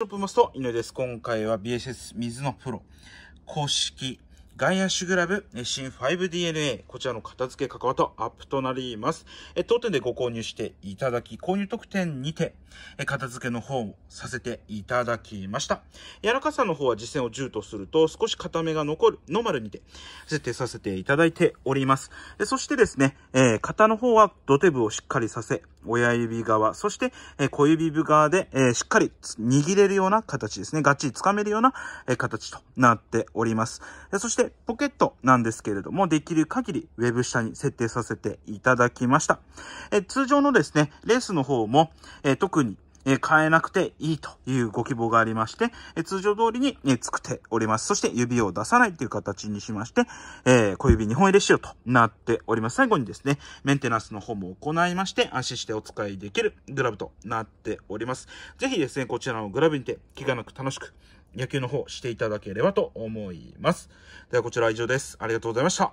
ショップマスト、井上です。今回は BSS 水のプロ公式ガイアッシュグラブ新 5DNA こちらの片付け関わとアップとなります。え当店でご購入していただき、購入特典にてえ片付けの方をさせていただきました。柔らかさの方は実践を10とすると少し固めが残るノーマルにて設定させていただいております。そしてですね、えー、型の方は土手部をしっかりさせ、親指側、そして、え小指部側で、えしっかり握れるような形ですね。がっちり掴めるような、え形となっております。そして、ポケットなんですけれども、できる限りウェブ下に設定させていただきました。え通常のですね、レースの方も、え特にえ変えなくていいというご希望がありまして、え通常通りに、ね、作っております。そして指を出さないという形にしまして、え小指2本入れ仕様となっております。最後にですね、メンテナンスの方も行いまして、安心してお使いできるグラブとなっております。ぜひですね、こちらのグラブにて、気がなく楽しく、野球の方していただければと思います。ではこちら以上です。ありがとうございました。